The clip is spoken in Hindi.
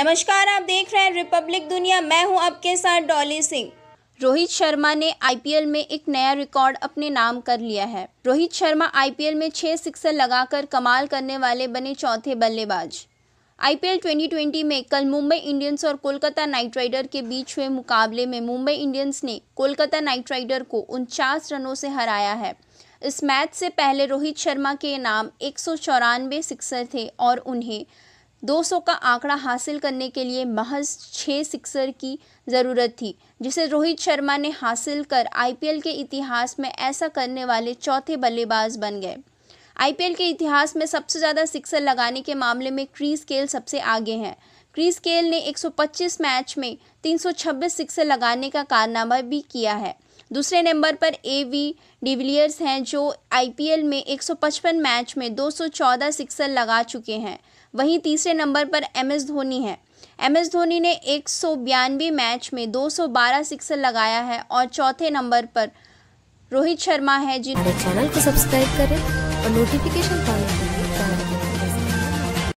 नमस्कार आप देख रहे हैं रिपब्लिक दुनिया मैं हूं आपके साथ डॉली सिंह रोहित शर्मा ने आईपीएल में एक नया रिकॉर्ड अपने नाम कर लिया है रोहित शर्मा आईपीएल में छह सिक्सर लगाकर कमाल करने वाले बने चौथे बल्लेबाज आईपीएल 2020 में कल मुंबई इंडियंस और कोलकाता नाइट राइडर के बीच हुए मुकाबले में मुंबई इंडियंस ने कोलकाता नाइट राइडर को उनचास रनों से हराया है इस मैच से पहले रोहित शर्मा के नाम एक सिक्सर थे और उन्हें 200 का आंकड़ा हासिल करने के लिए महज छः सिक्सर की ज़रूरत थी जिसे रोहित शर्मा ने हासिल कर आईपीएल के इतिहास में ऐसा करने वाले चौथे बल्लेबाज बन गए आईपीएल के इतिहास में सबसे ज़्यादा सिक्सर लगाने के मामले में क्रीज केल सबसे आगे हैं क्रीज केल ने 125 मैच में 326 सिक्सर लगाने का कारनामा भी किया है दूसरे नंबर पर ए वी डिविलियर्स हैं जो आईपीएल में 155 मैच में 214 सिक्सर लगा चुके हैं वहीं तीसरे नंबर पर एम एस धोनी है एम एस धोनी ने एक मैच में 212 सिक्सर लगाया है और चौथे नंबर पर रोहित शर्मा है जिन्होंने चैनल को सब्सक्राइब करें और नोटिफिकेशन पाने